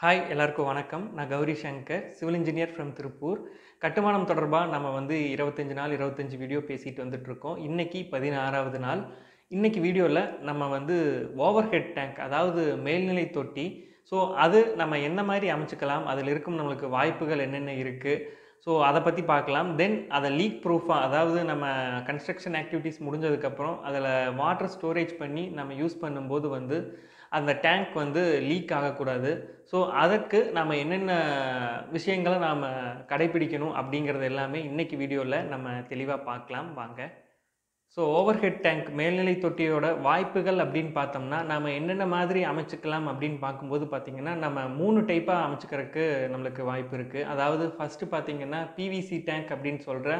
hi எல்லாருக்கும் வணக்கம் நான் Gowri Shankar civil engineer from Tiruppur கட்டுமானம் தொடர்பாக நம்ம வந்து இருபத்தஞ்சி நாள் இருபத்தஞ்சி வீடியோ பேசிட்டு வந்துட்டுருக்கோம் இன்றைக்கி பதினாறாவது நாள் இன்றைக்கி வீடியோவில் நம்ம வந்து ஓவர் ஹெட் டேங்க் அதாவது மேல்நிலை தொட்டி ஸோ அது நம்ம என்ன மாதிரி அமைச்சுக்கலாம் அதில் இருக்கும் நம்மளுக்கு வாய்ப்புகள் என்னென்ன இருக்குது ஸோ அதை பற்றி பார்க்கலாம் தென் அதை லீக் ப்ரூஃபாக அதாவது நம்ம கன்ஸ்ட்ரக்ஷன் ஆக்டிவிட்டீஸ் முடிஞ்சதுக்கப்புறம் அதில் வாட்டர் ஸ்டோரேஜ் பண்ணி நம்ம யூஸ் பண்ணும்போது வந்து அந்த டேங்க் வந்து லீக் ஆகக்கூடாது ஸோ அதற்கு நாம் என்னென்ன விஷயங்களை நாம் கடைபிடிக்கணும் அப்படிங்கிறது எல்லாமே இன்றைக்கி வீடியோவில் நம்ம தெளிவாக பார்க்கலாம் வாங்க ஸோ ஓவர்ஹெட் டேங்க் மேல்நிலை தொட்டியோட வாய்ப்புகள் அப்படின்னு பார்த்தோம்னா நம்ம என்னென்ன மாதிரி அமைச்சுக்கலாம் அப்படின்னு பார்க்கும்போது பார்த்திங்கன்னா நம்ம மூணு டைப்பாக அமைச்சுக்கிறதுக்கு நம்மளுக்கு வாய்ப்பு இருக்குது அதாவது ஃபஸ்ட்டு பார்த்திங்கன்னா பிவிசி டேங்க் அப்படின்னு சொல்கிற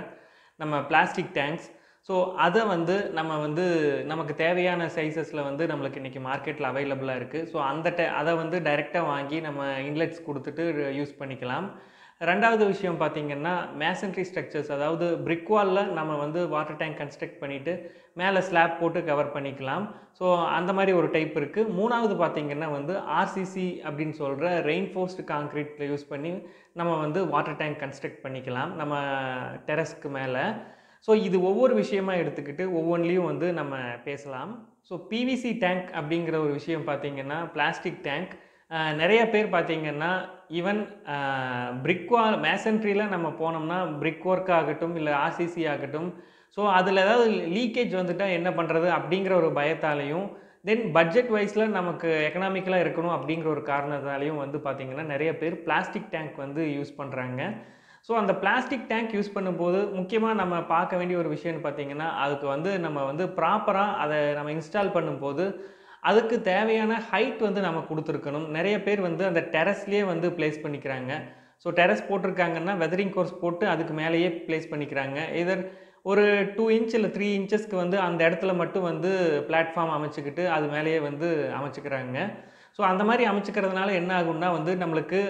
நம்ம பிளாஸ்டிக் டேங்க்ஸ் ஸோ அதை வந்து நம்ம வந்து நமக்கு தேவையான சைஸஸில் வந்து நம்மளுக்கு இன்றைக்கி மார்க்கெட்டில் அவைலபிளாக இருக்குது ஸோ அந்த டை அதை வந்து டைரெக்டாக வாங்கி நம்ம இன்லெட்ஸ் கொடுத்துட்டு யூஸ் பண்ணிக்கலாம் ரெண்டாவது விஷயம் பார்த்திங்கன்னா மேசன்ட்ரி ஸ்ட்ரக்சர்ஸ் அதாவது பிரிக் வாலில் நம்ம வந்து வாட்டர் டேங்க் கன்ஸ்ட்ரக்ட் பண்ணிவிட்டு மேலே ஸ்லாப் போட்டு கவர் பண்ணிக்கலாம் ஸோ அந்த மாதிரி ஒரு டைப் இருக்குது மூணாவது பார்த்திங்கன்னா வந்து ஆர்சிசி அப்படின்னு சொல்கிற ரெயின்ஃபோர்ஸ்டு காங்க்ரீட்டில் யூஸ் பண்ணி நம்ம வந்து வாட்டர் டேங்க் கன்ஸ்ட்ரக்ட் பண்ணிக்கலாம் நம்ம டெரஸ்க்கு மேலே ஸோ இது ஒவ்வொரு விஷயமா எடுத்துக்கிட்டு ஒவ்வொன்றிலையும் வந்து நம்ம பேசலாம் ஸோ பிவிசி டேங்க் அப்படிங்கிற ஒரு விஷயம் பார்த்திங்கன்னா பிளாஸ்டிக் டேங்க் நிறைய பேர் பார்த்திங்கன்னா ஈவன் பிரிக்வா மேசன்ட்ரியில் நம்ம போனோம்னா பிரிக் ஒர்க் ஆகட்டும் இல்லை ஆர்சிசி ஆகட்டும் ஸோ அதில் ஏதாவது லீக்கேஜ் வந்துட்டால் என்ன பண்ணுறது அப்படிங்கிற ஒரு பயத்தாலையும் தென் பட்ஜெட் வைஸில் நமக்கு எக்கனாமிக்கலாக இருக்கணும் அப்படிங்கிற ஒரு காரணத்தாலையும் வந்து பார்த்திங்கன்னா நிறைய பேர் பிளாஸ்டிக் டேங்க் வந்து யூஸ் பண்ணுறாங்க ஸோ அந்த பிளாஸ்டிக் டேங்க் யூஸ் பண்ணும்போது முக்கியமாக நம்ம பார்க்க வேண்டிய ஒரு விஷயம்னு பார்த்தீங்கன்னா அதுக்கு வந்து நம்ம வந்து ப்ராப்பராக அதை நம்ம இன்ஸ்டால் பண்ணும்போது அதுக்கு தேவையான ஹைட் வந்து நம்ம கொடுத்துருக்கணும் நிறைய பேர் வந்து அந்த டெரஸ்லேயே வந்து பிளேஸ் பண்ணிக்கிறாங்க ஸோ டெரஸ் போட்டிருக்காங்கன்னா வெதரிங் கோர்ஸ் போட்டு அதுக்கு மேலேயே பிளேஸ் பண்ணிக்கிறாங்க இதர் ஒரு டூ இன்ச் இல்லை த்ரீ இன்ச்சஸ்க்கு வந்து அந்த இடத்துல மட்டும் வந்து பிளாட்ஃபார்ம் அமைச்சிக்கிட்டு அது மேலேயே வந்து அமைச்சிக்கிறாங்க ஸோ அந்த மாதிரி அமைச்சிக்கிறதுனால என்ன ஆகும்னா வந்து நம்மளுக்கு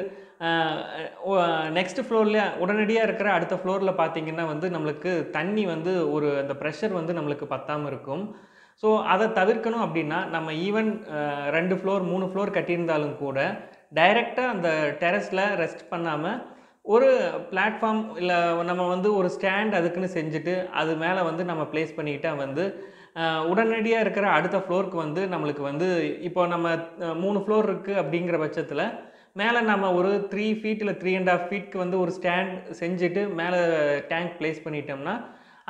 நெக்ஸ்ட் ஃப்ளோரில் உடனடியாக இருக்கிற அடுத்த ஃப்ளோரில் பார்த்தீங்கன்னா வந்து நம்மளுக்கு தண்ணி வந்து ஒரு அந்த ப்ரெஷர் வந்து நம்மளுக்கு பத்தாமல் இருக்கும் ஸோ அதை தவிர்க்கணும் அப்படின்னா நம்ம ஈவன் ரெண்டு ஃப்ளோர் மூணு ஃப்ளோர் கட்டியிருந்தாலும் கூட டைரெக்டாக அந்த டெரஸில் ரெஸ்ட் பண்ணாமல் ஒரு பிளாட்ஃபார்ம் இல்லை நம்ம வந்து ஒரு ஸ்டாண்ட் அதுக்குன்னு செஞ்சுட்டு அது மேலே வந்து நம்ம ப்ளேஸ் பண்ணிக்கிட்டால் வந்து உடனடியாக இருக்கிற அடுத்த ஃப்ளோருக்கு வந்து நம்மளுக்கு வந்து இப்போ நம்ம மூணு ஃப்ளோர் இருக்குது அப்படிங்கிற பட்சத்தில் மேலே நம்ம ஒரு த்ரீ ஃபீட் இல்லை த்ரீ அண்ட் ஆஃப் ஃபீட்க்கு வந்து ஒரு ஸ்டாண்ட் செஞ்சுட்டு மேலே டேங்க் ப்ளேஸ் பண்ணிட்டோம்னா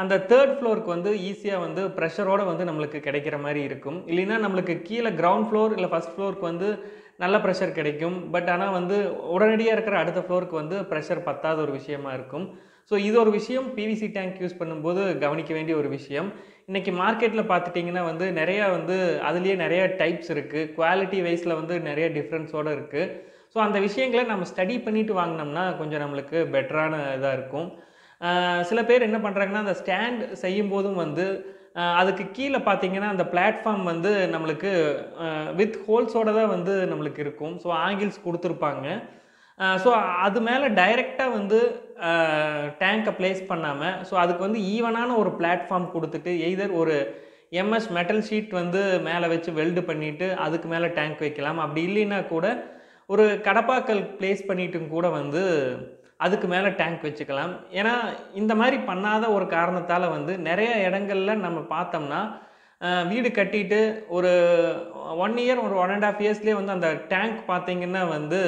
அந்த தேர்ட் ஃப்ளோருக்கு வந்து ஈஸியாக வந்து ப்ரெஷரோடு வந்து நம்மளுக்கு கிடைக்கிற மாதிரி இருக்கும் இல்லைன்னா நம்மளுக்கு கீழே கிரவுண்ட் ஃப்ளோர் இல்லை ஃபஸ்ட் ஃப்ளோருக்கு வந்து நல்ல ப்ரெஷர் கிடைக்கும் பட் ஆனால் வந்து உடனடியாக இருக்கிற அடுத்த ஃப்ளோருக்கு வந்து ப்ரெஷர் பத்தாத ஒரு விஷயமா இருக்கும் ஸோ இது ஒரு விஷயம் பிவிசி டேங்க் யூஸ் பண்ணும்போது கவனிக்க வேண்டிய ஒரு விஷயம் இன்றைக்கி மார்க்கெட்டில் பார்த்துட்டிங்கன்னா வந்து நிறையா வந்து அதுலேயே நிறையா டைப்ஸ் இருக்குது குவாலிட்டி வைஸில் வந்து நிறைய டிஃப்ரென்ஸோடு இருக்குது ஸோ அந்த விஷயங்களை நம்ம ஸ்டடி பண்ணிவிட்டு வாங்கினோம்னா கொஞ்சம் நம்மளுக்கு பெட்டரான இதாக இருக்கும் சில பேர் என்ன பண்ணுறாங்கன்னா அந்த ஸ்டாண்ட் செய்யும் போதும் வந்து அதுக்கு கீழே பார்த்தீங்கன்னா அந்த பிளாட்ஃபார்ம் வந்து நம்மளுக்கு வித் ஹோல்ஸோடு தான் வந்து நம்மளுக்கு இருக்கும் ஸோ ஆங்கிள்ஸ் கொடுத்துருப்பாங்க ஸோ அது மேலே டைரெக்டாக வந்து டேங்கை ப்ளேஸ் பண்ணாமல் ஸோ அதுக்கு வந்து ஈவனான ஒரு பிளாட்ஃபார்ம் கொடுத்துட்டு எய்தர் ஒரு எம்எஸ் மெட்டல் ஷீட் வந்து மேலே வச்சு வெல்டு பண்ணிவிட்டு அதுக்கு மேலே டேங்க் வைக்கலாம் அப்படி இல்லைன்னா கூட ஒரு கடப்பாக்கல் ப்ளேஸ் பண்ணிட்டும் கூட வந்து அதுக்கு மேலே டேங்க் வச்சுக்கலாம் ஏன்னா இந்த மாதிரி பண்ணாத ஒரு காரணத்தால் வந்து நிறைய இடங்கள்ல நம்ம பார்த்தோம்னா வீடு கட்டிட்டு ஒரு ஒன் இயர் ஒரு ஒன் அண்ட் ஆஃப் இயர்ஸ்லேயே வந்து அந்த டேங்க் பார்த்திங்கன்னா வந்து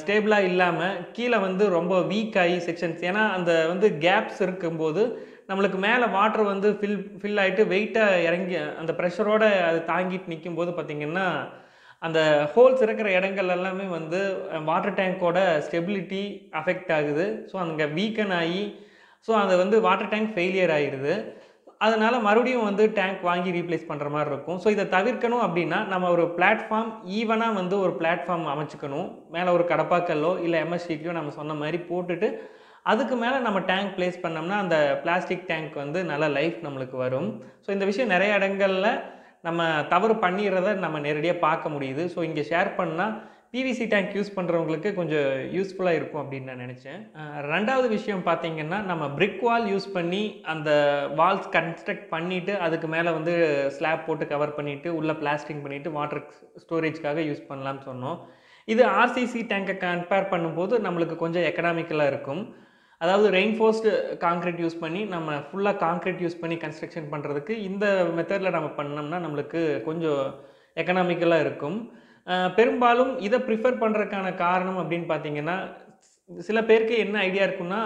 ஸ்டேபிளாக இல்லாமல் கீழே வந்து ரொம்ப வீக் ஆகி செக்ஷன்ஸ் ஏன்னா அந்த வந்து கேப்ஸ் இருக்கும்போது நம்மளுக்கு மேலே வாட்டர் வந்து ஃபில் ஃபில் ஆகிட்டு வெயிட்டாக இறங்கி அந்த ப்ரெஷரோடு அது தாங்கிட்டு நிற்கும் போது பார்த்திங்கன்னா அந்த ஹோல்ஸ் இருக்கிற இடங்கள் எல்லாமே வந்து வாட்டர் டேங்க்கோட ஸ்டெபிலிட்டி அஃபெக்ட் ஆகுது ஸோ அங்கே வீக்கன் ஆகி ஸோ அது வந்து வாட்டர் டேங்க் ஃபெயிலியர் ஆகிடுது அதனால் மறுபடியும் வந்து டேங்க் வாங்கி ரீப்ளேஸ் பண்ணுற மாதிரி இருக்கும் ஸோ இதை தவிர்க்கணும் அப்படின்னா நம்ம ஒரு பிளாட்ஃபார்ம் ஈவனாக வந்து ஒரு பிளாட்ஃபார்ம் அமைச்சுக்கணும் மேலே ஒரு கடப்பாக்கல்லோ இல்லை எம்எஸ்டிக்கியோ நம்ம சொன்ன மாதிரி போட்டுட்டு அதுக்கு மேலே நம்ம டேங்க் பிளேஸ் பண்ணோம்னா அந்த பிளாஸ்டிக் டேங்க் வந்து நல்ல லைஃப் நம்மளுக்கு வரும் ஸோ இந்த விஷயம் நிறைய இடங்களில் நம்ம தவறு பண்ணிடுறத நம்ம நேரடியாக பார்க்க முடியுது ஸோ இங்கே ஷேர் பண்ணால் பிவிசி டேங்க் யூஸ் பண்ணுறவங்களுக்கு கொஞ்சம் யூஸ்ஃபுல்லாக இருக்கும் அப்படின்னு நான் நினச்சேன் ரெண்டாவது விஷயம் பார்த்தீங்கன்னா நம்ம பிரிக் வால் யூஸ் பண்ணி அந்த வால்ஸ் கன்ஸ்ட்ரக்ட் பண்ணிவிட்டு அதுக்கு மேலே வந்து ஸ்லாப் போட்டு கவர் பண்ணிவிட்டு உள்ளே பிளாஸ்டிங் பண்ணிவிட்டு வாட்டர் ஸ்டோரேஜ்க்காக யூஸ் பண்ணலாம்னு சொன்னோம் இது ஆர்சிசி டேங்கை கம்பேர் பண்ணும்போது நம்மளுக்கு கொஞ்சம் எக்கனாமிக்கலாக இருக்கும் அதாவது ரெயின்ஃபோர்ஸ்டு காங்க்ரீட் யூஸ் பண்ணி நம்ம ஃபுல்லாக காங்க்ரீட் யூஸ் பண்ணி கன்ஸ்ட்ரக்ஷன் பண்ணுறதுக்கு இந்த மெத்தடில் நம்ம பண்ணோம்னா நம்மளுக்கு கொஞ்சம் எக்கனாமிக்கலாக இருக்கும் பெரும்பாலும் இதை ப்ரிஃபர் பண்ணுறதுக்கான காரணம் அப்படின்னு பார்த்தீங்கன்னா சில பேருக்கு என்ன ஐடியா இருக்குன்னா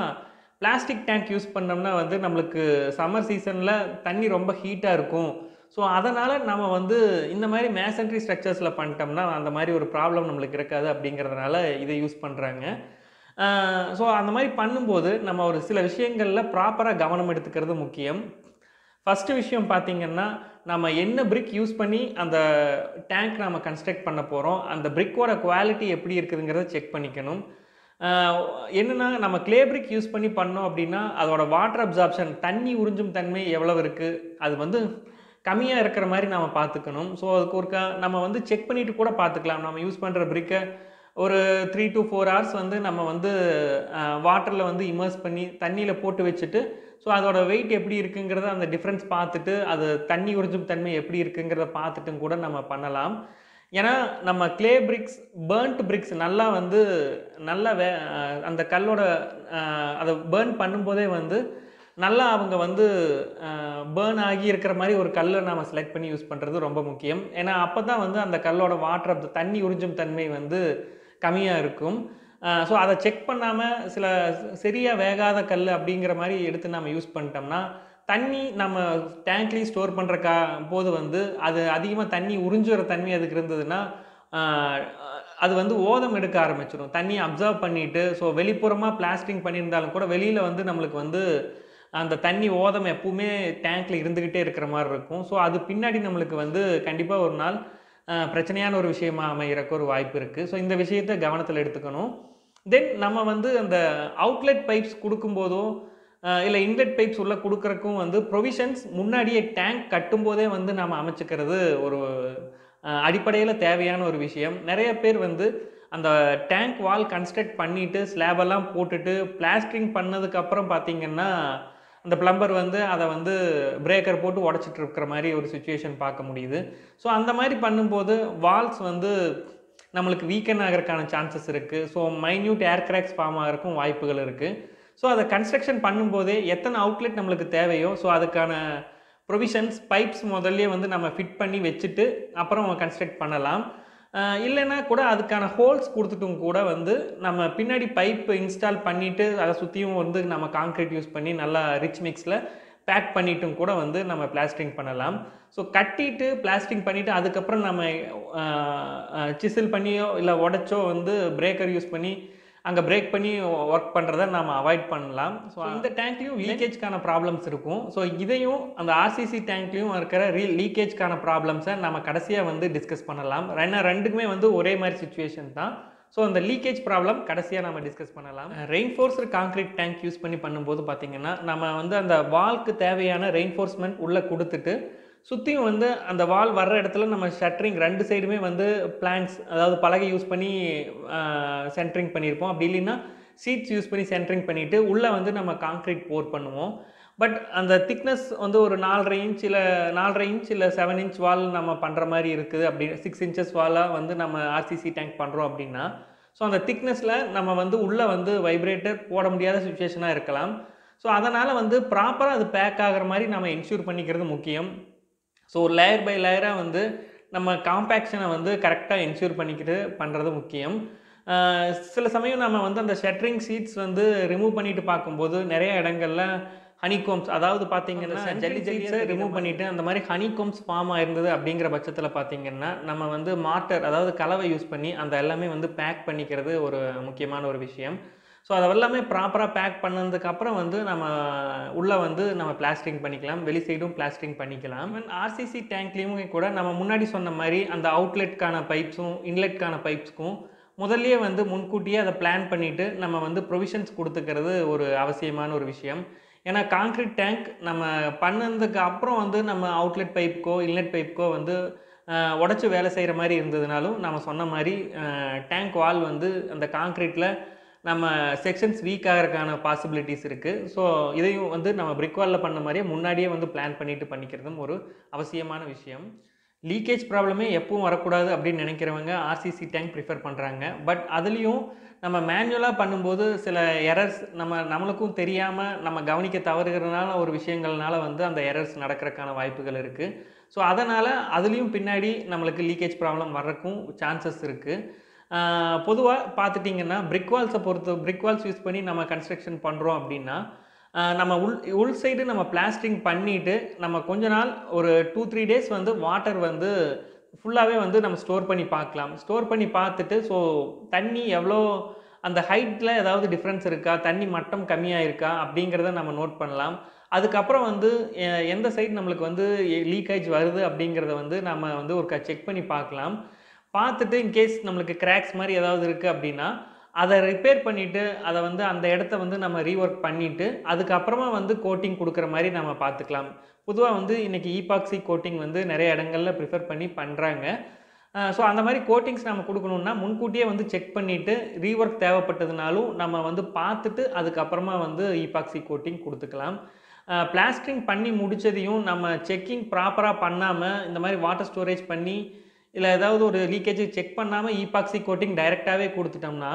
பிளாஸ்டிக் டேங்க் யூஸ் பண்ணோம்னா வந்து நம்மளுக்கு சம்மர் சீசனில் தண்ணி ரொம்ப ஹீட்டாக இருக்கும் ஸோ அதனால் நம்ம வந்து இந்த மாதிரி மேசன்ட்ரி ஸ்ட்ரக்சர்ஸில் பண்ணிட்டோம்னா அந்த மாதிரி ஒரு ப்ராப்ளம் நம்மளுக்கு இருக்காது அப்படிங்கிறதுனால இதை யூஸ் பண்ணுறாங்க ஸோ அந்த மாதிரி பண்ணும்போது நம்ம ஒரு சில விஷயங்களில் ப்ராப்பராக கவனம் எடுத்துக்கிறது முக்கியம் ஃபஸ்ட்டு விஷயம் பார்த்திங்கன்னா நம்ம என்ன பிரிக் யூஸ் பண்ணி அந்த டேங்க் நம்ம கன்ஸ்ட்ரக்ட் பண்ண போகிறோம் அந்த பிரிக்கோட குவாலிட்டி எப்படி இருக்குதுங்கிறத செக் பண்ணிக்கணும் என்னென்னா நம்ம கிளே பிரிக் யூஸ் பண்ணி பண்ணோம் அப்படின்னா அதோட வாட்டர் அப்சார்ப்ஷன் தண்ணி உறிஞ்சும் தன்மை எவ்வளவு இருக்குது அது வந்து கம்மியாக இருக்கிற மாதிரி நாம் பார்த்துக்கணும் ஸோ அதுக்கு ஒருக்கா நம்ம வந்து செக் பண்ணிவிட்டு கூட பார்த்துக்கலாம் நம்ம யூஸ் பண்ணுற பிரிக்கை ஒரு த்ரீ டு ஃபோர் ஹவர்ஸ் வந்து நம்ம வந்து வாட்டரில் வந்து இமர்ஸ் பண்ணி தண்ணியில் போட்டு வச்சுட்டு ஸோ அதோட வெயிட் எப்படி இருக்குங்கிறத அந்த டிஃப்ரென்ஸ் பார்த்துட்டு அது தண்ணி உறிஞ்சும் தன்மை எப்படி இருக்குங்கிறத பார்த்துட்டும் கூட நம்ம பண்ணலாம் ஏன்னா நம்ம கிளே பிரிக்ஸ் பேர்ன்ட் பிரிக்ஸ் நல்லா வந்து நல்லா வே அந்த கல்லோட அதை பேர்ன் பண்ணும்போதே வந்து நல்லா அவங்க வந்து பேர்ன் ஆகி இருக்கிற மாதிரி ஒரு கல்லை நம்ம செலக்ட் பண்ணி யூஸ் பண்ணுறது ரொம்ப முக்கியம் ஏன்னா அப்போ தான் வந்து அந்த கல்லோட வாட்டர் தண்ணி உறிஞ்சும் தன்மை வந்து கம்மியாக இருக்கும் ஸோ அதை செக் பண்ணாமல் சில சரியாக வேகாத கல் அப்படிங்கிற மாதிரி எடுத்து நம்ம யூஸ் பண்ணிட்டோம்னா தண்ணி நம்ம டேங்க்லேயும் ஸ்டோர் பண்ணுற கா போது வந்து அது அதிகமாக தண்ணி உறிஞ்சுற தன்மை அதுக்கு இருந்ததுன்னா அது வந்து ஓதம் எடுக்க ஆரம்பிச்சிடும் தண்ணி அப்சர்வ் பண்ணிவிட்டு ஸோ வெளிப்புறமாக பிளாஸ்டிங் பண்ணியிருந்தாலும் கூட வெளியில் வந்து நம்மளுக்கு வந்து அந்த தண்ணி ஓதம் எப்பவுமே டேங்க்கில் இருந்துக்கிட்டே இருக்கிற மாதிரி இருக்கும் ஸோ அது பின்னாடி நம்மளுக்கு வந்து கண்டிப்பாக ஒரு நாள் பிரச்சனையான ஒரு விஷயமாக அமைகிறக்கு ஒரு வாய்ப்பு இருக்குது ஸோ இந்த விஷயத்தை கவனத்தில் எடுத்துக்கணும் தென் நம்ம வந்து அந்த அவுட்லெட் பைப்ஸ் கொடுக்கும்போதோ இல்லை இன்லெட் பைப்ஸ் உள்ளே கொடுக்குறக்கும் வந்து ப்ரொவிஷன்ஸ் முன்னாடியே டேங்க் கட்டும்போதே வந்து நம்ம அமைச்சிக்கிறது ஒரு அடிப்படையில் தேவையான ஒரு விஷயம் நிறைய பேர் வந்து அந்த டேங்க் வால் கன்ஸ்ட்ரக்ட் பண்ணிவிட்டு ஸ்லாபெல்லாம் போட்டுட்டு பிளாஸ்டரிங் பண்ணதுக்கப்புறம் பார்த்திங்கன்னா அந்த பிளம்பர் வந்து அதை வந்து பிரேக்கர் போட்டு உடச்சிட்டு இருக்கிற மாதிரி ஒரு சுச்சுவேஷன் பார்க்க முடியுது ஸோ அந்த மாதிரி பண்ணும்போது வால்ஸ் வந்து நம்மளுக்கு வீக்கன் ஆகிறதுக்கான சான்சஸ் இருக்குது so minute air cracks form ஆகிறக்கும் வாய்ப்புகள் இருக்குது ஸோ அதை கன்ஸ்ட்ரக்ஷன் பண்ணும்போதே எத்தனை அவுட்லெட் நம்மளுக்கு தேவையோ ஸோ அதுக்கான ப்ரொவிஷன்ஸ் பைப்ஸ் முதல்ல வந்து நம்ம ஃபிட் பண்ணி வச்சுட்டு அப்புறம் கன்ஸ்ட்ரக்ட் பண்ணலாம் இல்லைன்னா கூட அதுக்கான ஹோல்ஸ் கொடுத்துட்டும் கூட வந்து நம்ம பின்னாடி பைப்பு இன்ஸ்டால் பண்ணிவிட்டு அதை சுற்றியும் வந்து நம்ம காங்க்ரீட் யூஸ் பண்ணி நல்லா ரிச் மிக்ஸில் பேக் பண்ணிட்டும் கூட வந்து நம்ம பிளாஸ்டிங் பண்ணலாம் ஸோ கட்டிட்டு பிளாஸ்டிங் பண்ணிவிட்டு அதுக்கப்புறம் நம்ம சிசில் பண்ணியோ இல்லை உடச்சோ வந்து பிரேக்கர் யூஸ் பண்ணி அங்கே பிரேக் பண்ணி ஒர்க் பண்ணுறத நம்ம அவாய்ட் பண்ணலாம் ஸோ அந்த டேங்க்லேயும் லீக்கேஜ்க்கான ப்ராப்ளம்ஸ் இருக்கும் ஸோ இதையும் அந்த ஆர்சிசி டேங்க்லேயும் இருக்கிற ரீ லீக்கேஜ்க்கான ப்ராப்ளம்ஸை நம்ம கடைசியாக வந்து டிஸ்கஸ் பண்ணலாம் ஏன்னா ரெண்டுக்குமே வந்து ஒரே மாதிரி சுச்சுவேஷன் தான் ஸோ அந்த லீக்கேஜ் ப்ராப்ளம் கடைசியாக நம்ம டிஸ்கஸ் பண்ணலாம் ரெயின்ஃபோர்ஸ்டு காங்கிரீட் டேங்க் யூஸ் பண்ணி பண்ணும்போது பார்த்திங்கன்னா நம்ம வந்து அந்த வால்க்கு தேவையான ரெயின்ஃபோர்ஸ்மெண்ட் உள்ளே கொடுத்துட்டு சுற்றியும் வந்து அந்த வால் வர்ற இடத்துல நம்ம ஷட்ரிங் ரெண்டு சைடுமே வந்து பிளாங்க்ஸ் அதாவது பலகை யூஸ் பண்ணி சென்ட்ரிங் பண்ணியிருப்போம் அப்படி இல்லைன்னா சீட்ஸ் யூஸ் பண்ணி சென்ட்ரிங் பண்ணிவிட்டு உள்ளே வந்து நம்ம காங்க்ரீட் போர் பண்ணுவோம் பட் அந்த திக்னஸ் வந்து ஒரு நாலரை இன்ச் இல்லை நாலரை இன்ச் இல்லை செவன் இன்ச் வால் நம்ம பண்ணுற மாதிரி இருக்குது அப்படி சிக்ஸ் இன்ச்சஸ் வாலாக வந்து நம்ம ஆர்சிசி டேங்க் பண்ணுறோம் அப்படின்னா ஸோ அந்த திக்னஸில் நம்ம வந்து உள்ளே வந்து வைப்ரேட்டர் போட முடியாத சுச்சுவேஷனாக இருக்கலாம் ஸோ அதனால் வந்து ப்ராப்பராக அது பேக் ஆகிற மாதிரி நம்ம இன்ஷூர் பண்ணிக்கிறது முக்கியம் ஸோ ஒரு லேயர் பை லேயராக வந்து நம்ம காம்பேக்ஷனை வந்து கரெக்டாக என்ஷூர் பண்ணிக்கிட்டு பண்ணுறது முக்கியம் சில சமயம் நம்ம வந்து அந்த ஷட்டரிங் சீட்ஸ் வந்து ரிமூவ் பண்ணிட்டு பார்க்கும்போது நிறைய இடங்கள்ல ஹனிகோம்ஸ் அதாவது பார்த்தீங்கன்னா ஜல்லி ஜல்லிஸை ரிமூவ் பண்ணிவிட்டு அந்த மாதிரி ஹனிகோம்ஸ் ஃபார்ம் ஆயிருந்தது அப்படிங்கிற பட்சத்தில் பார்த்தீங்கன்னா நம்ம வந்து மார்ட்டர் அதாவது கலவை யூஸ் பண்ணி அந்த எல்லாமே வந்து பேக் பண்ணிக்கிறது ஒரு முக்கியமான ஒரு விஷயம் ஸோ அதை எல்லாமே ப்ராப்பராக பேக் பண்ணதுக்கப்புறம் வந்து நம்ம உள்ளே வந்து நம்ம பிளாஸ்டிங் பண்ணிக்கலாம் வெளி சைடும் பிளாஸ்டிங் பண்ணிக்கலாம் அண்ட் ஆர்சிசி டேங்க்லேயுமே கூட நம்ம முன்னாடி சொன்ன மாதிரி அந்த அவுட்லெட்டுக்கான பைப்ஸும் இன்லெட்கான பைப்ஸ்க்கும் முதல்லையே வந்து முன்கூட்டியே அதை பிளான் பண்ணிவிட்டு நம்ம வந்து ப்ரொவிஷன்ஸ் கொடுத்துக்கிறது ஒரு அவசியமான ஒரு விஷயம் ஏன்னா காங்க்ரீட் டேங்க் நம்ம பண்ணதுக்கு அப்புறம் வந்து நம்ம அவுட்லெட் பைப்புக்கோ இன்லெட் பைப்புக்கோ வந்து உடச்சி வேலை செய்கிற மாதிரி இருந்ததுனாலும் நம்ம சொன்ன மாதிரி டேங்க் வால் வந்து அந்த காங்க்ரீட்டில் நம்ம செக்ஷன்ஸ் வீக் ஆகிறதுக்கான பாசிபிலிட்டிஸ் இருக்குது ஸோ இதையும் வந்து நம்ம பிரிக்வாலில் பண்ண மாதிரியே முன்னாடியே வந்து பிளான் பண்ணிவிட்டு பண்ணிக்கிறதும் ஒரு அவசியமான விஷயம் லீக்கேஜ் ப்ராப்ளமே எப்பவும் வரக்கூடாது அப்படின்னு நினைக்கிறவங்க ஆர்சிசி டேங்க் ப்ரிஃபர் பண்ணுறாங்க பட் அதுலேயும் நம்ம மேனுவலாக பண்ணும்போது சில எரர்ஸ் நம்ம நம்மளுக்கும் தெரியாமல் நம்ம கவனிக்க தவறுகிறதுனால ஒரு விஷயங்கள்னால வந்து அந்த எரர்ஸ் நடக்கிறதுக்கான வாய்ப்புகள் இருக்குது ஸோ அதனால் அதுலேயும் பின்னாடி நம்மளுக்கு லீக்கேஜ் ப்ராப்ளம் வர்றக்கும் சான்சஸ் இருக்குது பொதுவாக பார்த்துட்டிங்கன்னா பிரிக் வால்ஸை பொறுத்த பிரிக் வால்ஸ் யூஸ் பண்ணி நம்ம கன்ஸ்ட்ரக்ஷன் பண்ணுறோம் அப்படின்னா நம்ம உள் உள் சைடு நம்ம பிளாஸ்டிங் பண்ணிவிட்டு நம்ம கொஞ்ச நாள் ஒரு டூ த்ரீ டேஸ் வந்து வாட்டர் வந்து ஃபுல்லாகவே வந்து நம்ம ஸ்டோர் பண்ணி பார்க்கலாம் ஸ்டோர் பண்ணி பார்த்துட்டு ஸோ தண்ணி எவ்வளோ அந்த ஹைட்டில் ஏதாவது டிஃப்ரென்ஸ் இருக்கா தண்ணி மட்டம் கம்மியாக இருக்கா அப்படிங்கிறத நம்ம நோட் பண்ணலாம் அதுக்கப்புறம் வந்து எந்த சைடு நம்மளுக்கு வந்து லீக்கேஜ் வருது அப்படிங்கிறத வந்து நம்ம வந்து ஒரு செக் பண்ணி பார்க்கலாம் பார்த்துட்டு இன்கேஸ் நம்மளுக்கு கிராக்ஸ் மாதிரி ஏதாவது இருக்குது அப்படின்னா அதை ரிப்பேர் பண்ணிவிட்டு அதை வந்து அந்த இடத்த வந்து நம்ம ரீஒர்க் பண்ணிவிட்டு அதுக்கப்புறமா வந்து கோட்டிங் கொடுக்குற மாதிரி நம்ம பார்த்துக்கலாம் பொதுவாக வந்து இன்றைக்கி ஈபாக்சி கோட்டிங் வந்து நிறைய இடங்களில் ப்ரிஃபர் பண்ணி பண்ணுறாங்க ஸோ அந்த மாதிரி கோட்டிங்ஸ் நம்ம கொடுக்கணுன்னா முன்கூட்டியே வந்து செக் பண்ணிவிட்டு ரீஒர்க் தேவைப்பட்டதுனாலும் நம்ம வந்து பார்த்துட்டு அதுக்கப்புறமா வந்து ஈபாக்சி கோட்டிங் கொடுத்துக்கலாம் பிளாஸ்டரிங் பண்ணி முடித்ததையும் நம்ம செக்கிங் ப்ராப்பராக பண்ணாமல் இந்த மாதிரி வாட்டர் ஸ்டோரேஜ் பண்ணி இல்லை ஏதாவது ஒரு லீக்கேஜ் செக் பண்ணாமல் ஈபாக்சி கோட்டிங் டைரெக்டாகவே கொடுத்துட்டோம்னா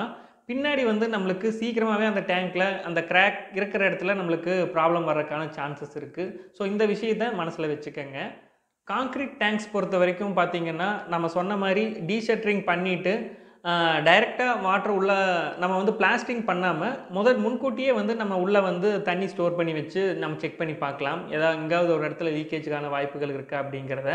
பின்னாடி வந்து நம்மளுக்கு சீக்கிரமாகவே அந்த டேங்க்கில் அந்த கிராக் இருக்கிற இடத்துல நம்மளுக்கு ப்ராப்ளம் வர்றதுக்கான சான்சஸ் இருக்குது ஸோ இந்த விஷயத்தை மனசில் வச்சுக்கோங்க காங்க்ரீட் டேங்க்ஸ் பொறுத்த வரைக்கும் பார்த்திங்கன்னா நம்ம சொன்ன மாதிரி டீஷட்ரிங் பண்ணிவிட்டு டைரெக்டாக வாட்டர் உள்ளே நம்ம வந்து பிளாஸ்டிங் பண்ணாமல் முதல் முன்கூட்டியே வந்து நம்ம உள்ளே வந்து தண்ணி ஸ்டோர் பண்ணி வச்சு நம்ம செக் பண்ணி பார்க்கலாம் ஏதாவது எங்காவது ஒரு இடத்துல லீக்கேஜுக்கான வாய்ப்புகள் இருக்கா அப்படிங்கிறத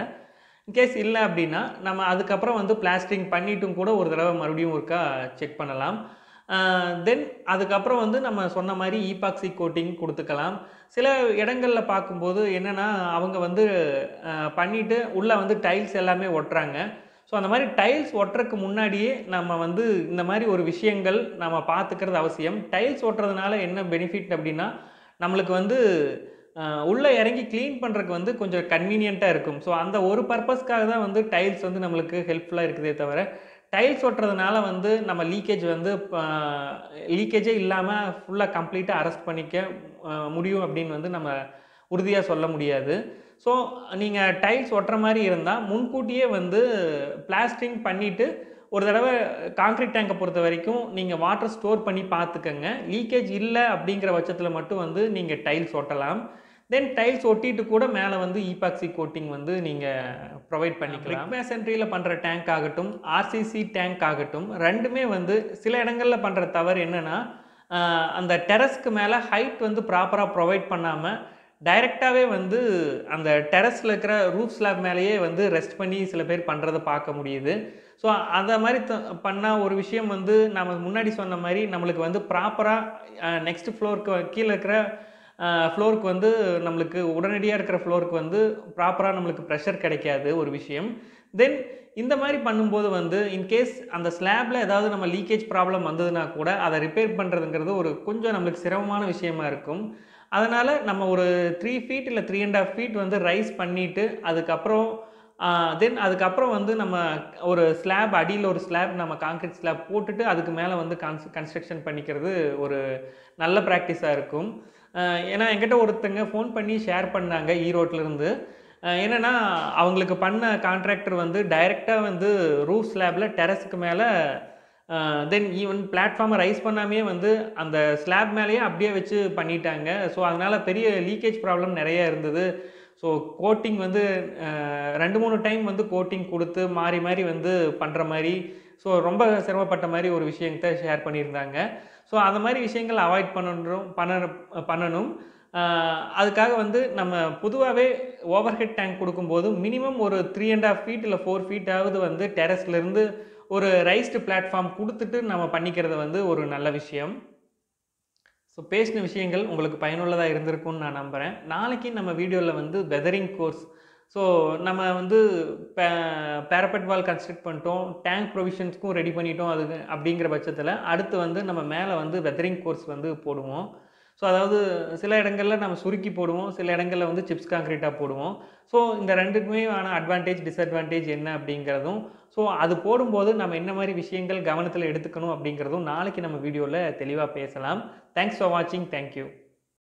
இன்கேஸ் இல்லை அப்படின்னா நம்ம அதுக்கப்புறம் வந்து பிளாஸ்டிங் பண்ணிட்டும் கூட ஒரு தடவை மறுபடியும் ஒருக்கா செக் பண்ணலாம் தென் அதுக்கப்புறம் வந்து நம்ம சொன்ன மாதிரி ஈபாக்சி கோட்டிங் கொடுத்துக்கலாம் சில இடங்களில் பார்க்கும்போது என்னென்னா அவங்க வந்து பண்ணிவிட்டு உள்ளே வந்து டைல்ஸ் எல்லாமே ஒட்டுறாங்க ஸோ அந்த மாதிரி டைல்ஸ் ஒட்டுறதுக்கு முன்னாடியே நம்ம வந்து இந்த மாதிரி ஒரு விஷயங்கள் நம்ம பார்த்துக்கிறது அவசியம் டைல்ஸ் ஒட்டுறதுனால என்ன பெனிஃபிட் அப்படின்னா நம்மளுக்கு வந்து உள்ளே இறங்கி க்ளீன் பண்ணுறதுக்கு வந்து கொஞ்சம் கன்வீனியண்ட்டாக இருக்கும் ஸோ அந்த ஒரு பர்பஸ்க்காக தான் வந்து டைல்ஸ் வந்து நம்மளுக்கு ஹெல்ப்ஃபுல்லாக இருக்குதே தவிர டைல்ஸ் ஒட்டுறதுனால வந்து நம்ம லீக்கேஜ் வந்து லீக்கேஜே இல்லாமல் ஃபுல்லாக கம்ப்ளீட்டாக அரெஸ்ட் பண்ணிக்க முடியும் அப்படின்னு வந்து நம்ம உறுதியாக சொல்ல முடியாது ஸோ நீங்கள் டைல்ஸ் ஒட்டுற மாதிரி இருந்தால் முன்கூட்டியே வந்து பிளாஸ்டிங் பண்ணிவிட்டு ஒரு தடவை காங்க்ரீட் டேங்கை பொறுத்த வரைக்கும் நீங்கள் வாட்டர் ஸ்டோர் பண்ணி பார்த்துக்கங்க லீக்கேஜ் இல்லை அப்படிங்கிற பட்சத்தில் மட்டும் வந்து நீங்கள் டைல்ஸ் ஒட்டலாம் தென் டைல்ஸ் ஒட்டிட்டு கூட மேலே வந்து ஈபாக்சி கோட்டிங் வந்து நீங்கள் ப்ரொவைட் பண்ணிக்கலாம் மேசன்ட்ரியில் பண்ணுற டேங்க் ஆகட்டும் ஆர்சிசி டேங்க் ஆகட்டும் ரெண்டுமே வந்து சில இடங்களில் பண்ணுற தவறு என்னென்னா அந்த டெரஸ்க்கு மேலே ஹைட் வந்து ப்ராப்பராக ப்ரொவைட் பண்ணாமல் டைரெக்டாகவே வந்து அந்த டெரஸில் இருக்கிற ரூஃப் ஸ்லாப் மேலேயே வந்து ரெஸ்ட் பண்ணி சில பேர் பண்ணுறதை பார்க்க முடியுது ஸோ அதை மாதிரி த பண்ணால் ஒரு விஷயம் வந்து நம்ம முன்னாடி சொன்ன மாதிரி நம்மளுக்கு வந்து ப்ராப்பராக நெக்ஸ்ட் ஃப்ளோருக்கு கீழே இருக்கிற ஃப்ளோருக்கு வந்து நம்மளுக்கு உடனடியாக இருக்கிற ஃப்ளோருக்கு வந்து ப்ராப்பராக நம்மளுக்கு ப்ரெஷர் கிடைக்காது ஒரு விஷயம் தென் இந்த மாதிரி பண்ணும்போது வந்து இன்கேஸ் அந்த ஸ்லாப்பில் ஏதாவது நம்ம லீக்கேஜ் ப்ராப்ளம் வந்ததுன்னா கூட அதை ரிப்பேர் பண்ணுறதுங்கிறது ஒரு கொஞ்சம் நம்மளுக்கு சிரமமான விஷயமா இருக்கும் அதனால் நம்ம ஒரு த்ரீ ஃபீட் இல்லை த்ரீ அண்ட் ஆஃப் ஃபீட் வந்து ரைஸ் பண்ணிவிட்டு அதுக்கப்புறம் தென் அதுக்கப்புறம் வந்து நம்ம ஒரு ஸ்லாப் அடியில் ஒரு ஸ்லாப் நம்ம காங்கிரீட் ஸ்லாப் போட்டுட்டு அதுக்கு மேலே வந்து கன்ஸ் கன்ஸ்ட்ரக்ஷன் பண்ணிக்கிறது ஒரு நல்ல ப்ராக்டிஸாக இருக்கும் ஏன்னா என்கிட்ட ஒருத்தங்க ஃபோன் பண்ணி ஷேர் பண்ணாங்க ஈரோட்டிலேருந்து என்னென்னா அவங்களுக்கு பண்ண கான்ட்ராக்டர் வந்து டைரெக்டாக வந்து ரூஃப் ஸ்லாபில் டெரஸுக்கு மேலே தென் ஈவன் பிளாட்ஃபார்மை ரைஸ் பண்ணாமே வந்து அந்த ஸ்லாப் மேலேயே அப்படியே வச்சு பண்ணிட்டாங்க ஸோ அதனால் பெரிய லீக்கேஜ் ப்ராப்ளம் நிறையா இருந்தது ஸோ கோட்டிங் வந்து ரெண்டு மூணு டைம் வந்து கோட்டிங் கொடுத்து மாறி மாறி வந்து பண்ணுற மாதிரி ஸோ ரொம்ப சிரமப்பட்ட மாதிரி ஒரு விஷயத்தை ஷேர் பண்ணியிருந்தாங்க ஸோ அந்த மாதிரி விஷயங்கள் அவாய்ட் பண்ணணும் பண்ண பண்ணணும் அதுக்காக வந்து நம்ம பொதுவாகவே ஓவர் ஹெட் டேங்க் கொடுக்கும்போது மினிமம் ஒரு த்ரீ அண்ட் ஆஃப் ஃபீட் இல்லை ஃபோர் ஃபீட்டாவது வந்து டெரஸ்லேருந்து ஒரு ரைஸ்டு பிளாட்ஃபார்ம் கொடுத்துட்டு நம்ம பண்ணிக்கிறது வந்து ஒரு நல்ல விஷயம் ஸோ பேசின விஷயங்கள் உங்களுக்கு பயனுள்ளதாக இருந்திருக்கும்னு நான் நம்புகிறேன் நாளைக்கு நம்ம வீடியோவில் வந்து வெதரிங் கோர்ஸ் ஸோ நம்ம வந்து பேரப்பட் வால் கன்ஸ்ட்ரக்ட் பண்ணிட்டோம் டேங்க் ப்ரொவிஷன்ஸ்க்கும் ரெடி பண்ணிட்டோம் அது அப்படிங்கிற பட்சத்தில் அடுத்து வந்து நம்ம மேலே வந்து வெதரிங் கோர்ஸ் வந்து போடுவோம் ஸோ அதாவது சில இடங்களில் நம்ம சுருக்கி போடுவோம் சில இடங்களில் வந்து சிப்ஸ் கான்க்ரீட்டாக போடுவோம் ஸோ இந்த ரெண்டுக்குமே ஆன அட்வான்டேஜ் டிஸ்அட்வான்டேஜ் என்ன அப்படிங்கிறதும் ஸோ அது போடும்போது நம்ம என்ன மாதிரி விஷயங்கள் கவனத்தில் எடுத்துக்கணும் அப்படிங்கிறதும் நாளைக்கு நம்ம வீடியோவில் தெளிவாக பேசலாம் தேங்க்ஸ் ஃபார் வாட்சிங் தேங்க்யூ